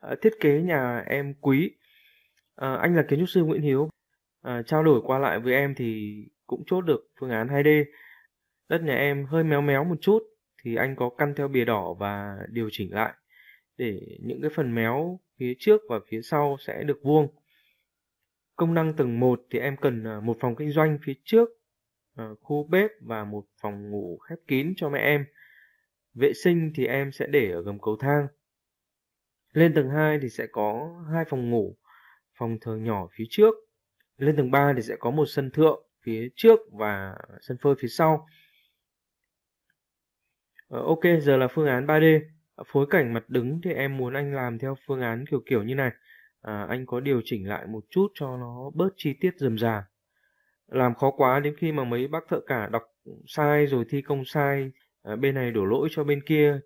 Ờ, thiết kế nhà em quý à, anh là kiến trúc sư nguyễn hiếu à, trao đổi qua lại với em thì cũng chốt được phương án 2D đất nhà em hơi méo méo một chút thì anh có căn theo bìa đỏ và điều chỉnh lại để những cái phần méo phía trước và phía sau sẽ được vuông công năng tầng 1 thì em cần à, một phòng kinh doanh phía trước à, khu bếp và một phòng ngủ khép kín cho mẹ em vệ sinh thì em sẽ để ở gầm cầu thang lên tầng 2 thì sẽ có hai phòng ngủ phòng thờ nhỏ phía trước lên tầng 3 thì sẽ có một sân thượng phía trước và sân phơi phía sau ờ, ok giờ là phương án 3D phối cảnh mặt đứng thì em muốn anh làm theo phương án kiểu kiểu như này à, anh có điều chỉnh lại một chút cho nó bớt chi tiết rườm rà làm khó quá đến khi mà mấy bác thợ cả đọc sai rồi thi công sai à, bên này đổ lỗi cho bên kia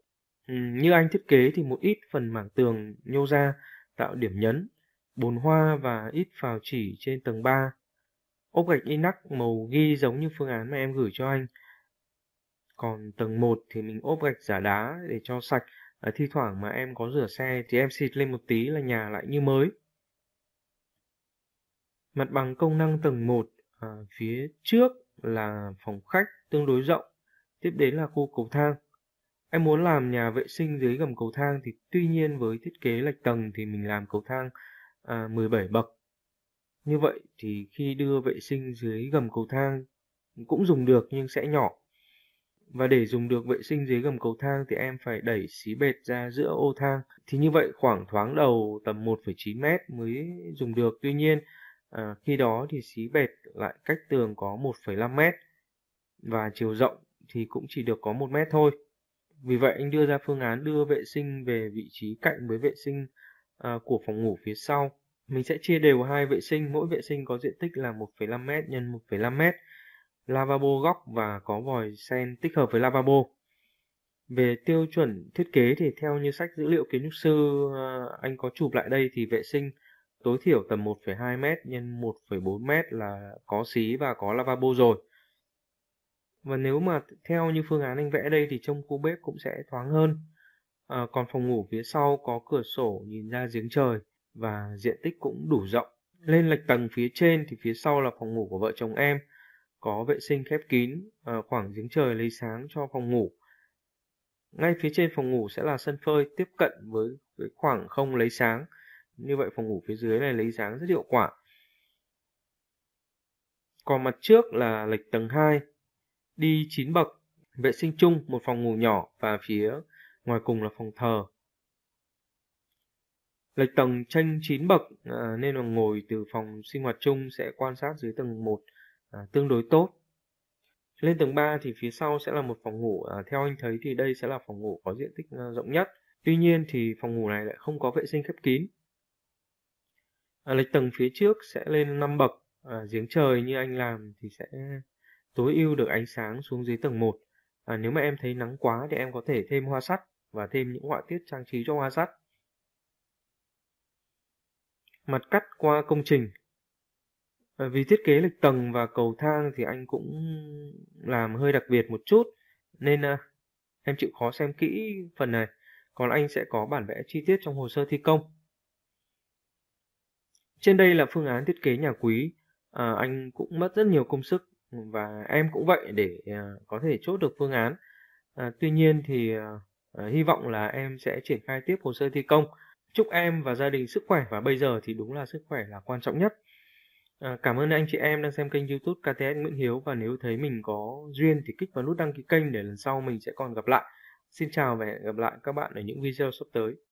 ừ, như anh thiết kế thì một ít phần mảng tường nhô ra tạo điểm nhấn bồn hoa và ít phào chỉ trên tầng 3 ốp gạch inox màu ghi giống như phương án mà em gửi cho anh còn tầng 1 thì mình ốp gạch giả đá để cho sạch à, thi thoảng mà em có rửa xe thì em xịt lên một tí là nhà lại như mới mặt bằng công năng tầng 1 à, phía trước là phòng khách tương đối rộng tiếp đến là khu cầu thang em muốn làm nhà vệ sinh dưới gầm cầu thang thì tuy nhiên với thiết kế lệch tầng thì mình làm cầu thang à, 17 bậc như vậy thì khi đưa vệ sinh dưới gầm cầu thang cũng dùng được nhưng sẽ nhỏ và để dùng được vệ sinh dưới gầm cầu thang thì em phải đẩy xí bệt ra giữa ô thang. Thì như vậy khoảng thoáng đầu tầm 1,9 mét mới dùng được. Tuy nhiên à, khi đó thì xí bệt lại cách tường có 1,5 mét và chiều rộng thì cũng chỉ được có 1 mét thôi. Vì vậy anh đưa ra phương án đưa vệ sinh về vị trí cạnh với vệ sinh à, của phòng ngủ phía sau. Mình sẽ chia đều hai vệ sinh, mỗi vệ sinh có diện tích là 1,5m x 1,5m lavabo góc và có vòi sen tích hợp với lavabo. Về tiêu chuẩn thiết kế thì theo như sách dữ liệu kiến trúc sư ờ, anh có chụp lại đây thì vệ sinh tối thiểu tầm 1,2 m nhân 1,4 m là có xí và có lavabo rồi. Và nếu mà theo như phương án anh vẽ đây thì trong khu bếp cũng sẽ thoáng hơn. À, còn phòng ngủ phía sau có cửa sổ nhìn ra giếng trời và diện tích cũng đủ rộng. Lên lệch tầng phía trên thì phía sau là phòng ngủ của vợ chồng em có vệ sinh khép kín, à, khoảng giếng trời lấy sáng cho phòng ngủ. Ngay phía trên phòng ngủ sẽ là sân phơi tiếp cận với cái khoảng không lấy sáng. Như vậy phòng ngủ phía dưới này lấy sáng rất hiệu quả. Còn mặt trước là lệch tầng 2, đi 9 bậc, vệ sinh chung, một phòng ngủ nhỏ và phía ngoài cùng là phòng thờ. Lệch tầng tranh 9 bậc à, nên là ngồi từ phòng sinh hoạt chung sẽ quan sát dưới tầng 1 à, tương đối tốt lên tầng 3 thì phía sau sẽ là một phòng ngủ à, theo anh thấy thì đây sẽ là phòng ngủ có diện tích à, rộng nhất tuy nhiên thì phòng ngủ này lại không có vệ sinh khép kín à, lệch tầng phía trước sẽ lên 5 bậc à, giếng trời như anh làm thì sẽ tối ưu được ánh sáng xuống dưới tầng 1 à, nếu mà em thấy nắng quá thì em có thể thêm hoa sắt và thêm những họa tiết trang trí cho hoa sắt mặt cắt qua công trình Ờ, vì thiết kế lịch tầng và cầu thang thì anh cũng làm hơi đặc biệt một chút nên ờ, em chịu khó xem kỹ phần này còn anh sẽ có bản vẽ chi tiết trong hồ sơ thi công trên đây là phương án thiết kế nhà quý à, anh cũng mất rất nhiều công sức và em cũng vậy để có thể chốt được phương án à, tuy nhiên thì à, hy vọng là em sẽ triển khai tiếp hồ sơ thi công chúc em và gia đình sức khỏe và bây giờ thì đúng là sức khỏe là quan trọng nhất À, cảm ơn anh chị em đang xem kênh youtube KTS Nguyễn Hiếu và nếu thấy mình có duyên thì kích vào nút đăng ký kênh để lần sau mình sẽ còn gặp lại. Xin chào và hẹn gặp lại các bạn ở những video sắp tới.